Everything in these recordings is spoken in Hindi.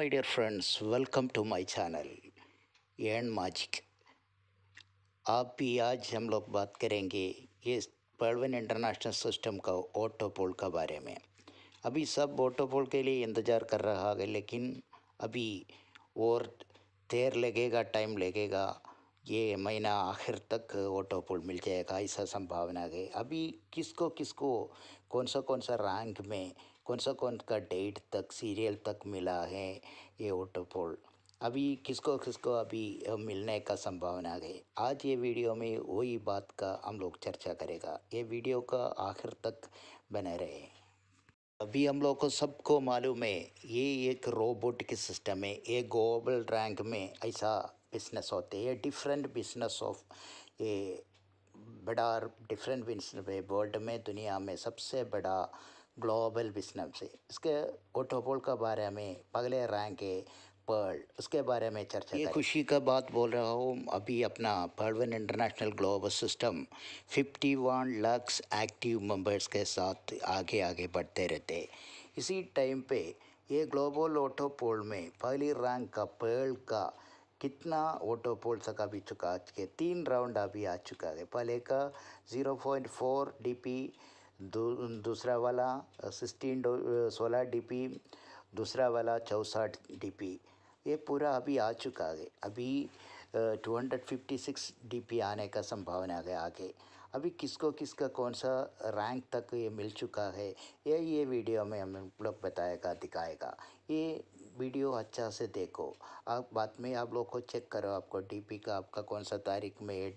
my dear friends, welcome to my channel and magic आप भी आज हम लोग बात करेंगे ये पर्वन इंटरनेशनल सिस्टम का ऑटो पोल का बारे में अभी सब ऑटो पोल के लिए इंतज़ार कर रहा है लेकिन अभी और देर लगेगा टाइम लगेगा ये महीना आखिर तक ऑटो पोल मिल जाएगा ऐसा संभावना है अभी किसको किसको कौन सा कौन सा रैंक में कौन सा कौन का डेट तक सीरियल तक मिला है ये वोटरपोल अभी किसको किसको अभी मिलने का संभावना है आज ये वीडियो में वही बात का हम लोग चर्चा करेगा ये वीडियो का आखिर तक बने रहे अभी हम लोग को सबको मालूम है ये एक रोबोट की सिस्टम है ये ग्लोबल रैंक में ऐसा बिजनेस होते हैं डिफरेंट बिजनेस ऑफ ये बड़ा डिफरेंट बिजनेस वर्ल्ड में दुनिया में सबसे बड़ा ग्लोबल बिजनेस इसके ऑटोपोल का बारे में पगले रैंक है पर्ल उसके बारे में चर्चा ये खुशी का बात बोल रहा हूँ अभी अपना Pearlvine international global system 51 lakhs active members के साथ आगे आगे बढ़ते रहते इसी टाइम पे ये ग्लोबल ऑटोपोल में पहली रैंक का पर्ल का कितना ऑटो पोल तक अभी चुका चुके तीन राउंड अभी आ चुका है पहले का जीरो पॉइंट डी पी दूसरा वाला सिक्सटीन सोलह डी पी दूसरा वाला चौंसठ डी पी ये पूरा अभी आ चुका है अभी two hundred fifty six D P आने का संभावना है आगे अभी किसको किसका कौन सा रैंक तक ये मिल चुका है ये ये वीडियो में हम लोग बताएगा दिखाएगा ये वीडियो अच्छा से देखो आप बाद में आप लोग को चेक करो आपको डीपी का आपका कौन सा तारीख में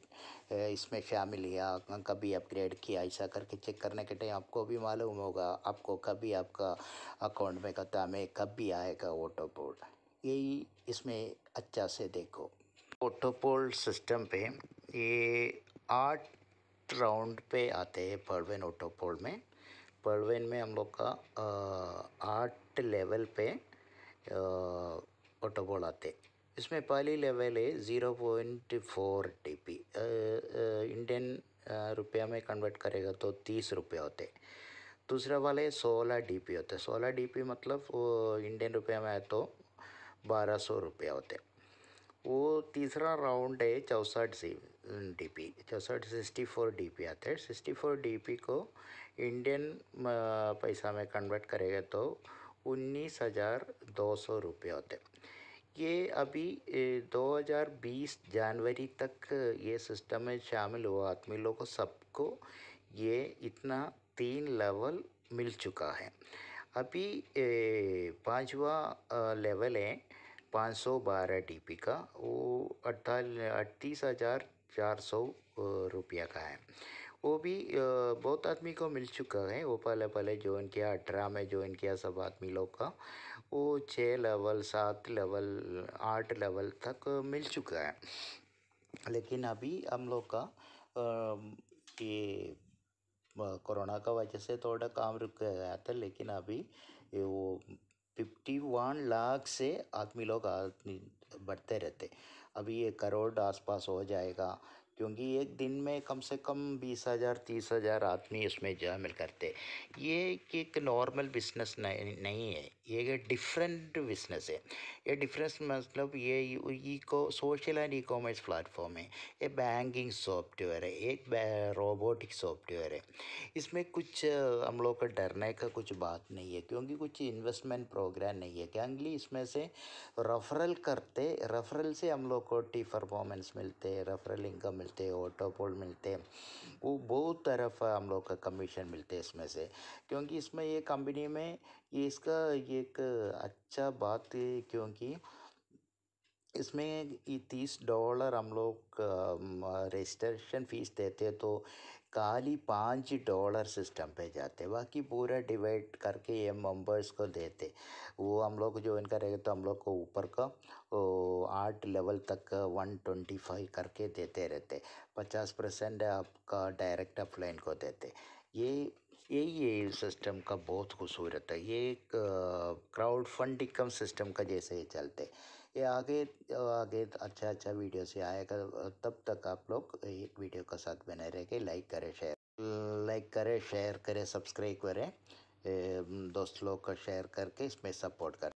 इसमें शामिल या कभी अपग्रेड किया ऐसा करके चेक करने के टाइम आपको भी मालूम होगा आपको कभी आपका अकाउंट में कता में कभी आएगा ऑटो पोल यही इसमें अच्छा से देखो ऑटो पोल सिस्टम पे ये आठ राउंड पे आते हैं परवेन ऑटो पोल में परवेन में हम लोग का आठ लेवल पे ऑटोबॉल आते इसमें पहली लेवल है zero point four T P Indian रुपया में कन्वर्ट करेगा तो तीस रुपये होते दूसरा वाला है सोलह डी पी होता है सोलह डी पी मतलब इंडियन रुपया में आए तो बारह सौ रुपये होते वो तीसरा राउंड है चौंसठ सी डी पी चौंसठ सिक्सटी फोर डी पी आते सिक्सटी फोर डी पी को इंडियन पैसा में कन्वर्ट करेगा तो उन्नीस हज़ार दो सौ रुपये होते ये अभी 2020 जनवरी तक ये सिस्टम में शामिल हुआ आदमी लोगों को सबको ये इतना तीन लेवल मिल चुका है अभी पांचवा लेवल है 512 डीपी का वो अड़तालीस अड़तीस हज़ार चार सौ रुपया का है वो भी बहुत आदमी को मिल चुका है वो पहले पहले ज्वाइन किया अठारह में ज्वाइन किया सब आदमी लोग का वो छः लेवल सात लेवल आठ लेवल तक मिल चुका है लेकिन अभी हम लोग का ये कोरोना का वजह से थोड़ा काम रुक गया था लेकिन अभी वो फिफ्टी वन लाख से आदमी लोग आदमी बढ़ते रहते अभी ये करोड़ आसपास हो जाएगा क्योंकि एक दिन में कम से कम बीस हज़ार तीस हज़ार आदमी इसमें शामिल करते ये एक नॉर्मल बिजनेस नहीं नहीं है ये एक डिफरेंट बिजनेस है ये डिफरेंस मतलब ये eco social and e commerce platform है ये बैंकिंग सॉफ्टवेयर है एक रोबोटिक सॉफ्टवेयर है इसमें कुछ हम लोग का डरने का कुछ बात नहीं है क्योंकि कुछ इन्वेस्टमेंट प्रोग्राम नहीं है क्या इसमें से रेफरल करते रेफरल से हम लोग को टी परफॉर्मेंस मिलते रेफरल इनकम मिलते ऑटो पोल मिलते वो बहुत तरफ हम लोग का कमीशन मिलते इसमें से क्योंकि इसमें ये कंपनी में ये इसका ये एक अच्छा बात है क्योंकि इसमें ये तीस डॉलर हम लोग रजिस्ट्रेशन फ़ीस देते तो खाली पाँच डॉलर सिस्टम पे जाते बाकी पूरा डिवाइड करके ये मेंबर्स को देते वो हम लोग जो इनका रहेगा तो हम लोग को ऊपर का आठ लेवल तक वन ट्वेंटी फाइव करके देते रहते पचास परसेंट आपका डायरेक्ट अपलाइन को देते ये यही ये सिस्टम का बहुत खूबसूरत है ये क्राउड फंडिंग कम सिस्टम का जैसे ही चलते ये आगे आगे अच्छा अच्छा वीडियो से आएगा तब तक आप लोग एक वीडियो का साथ बने रह के लाइक करें शेयर लाइक करें शेयर करें सब्सक्राइब करें दोस्त लोग को शेयर करके इसमें सपोर्ट करें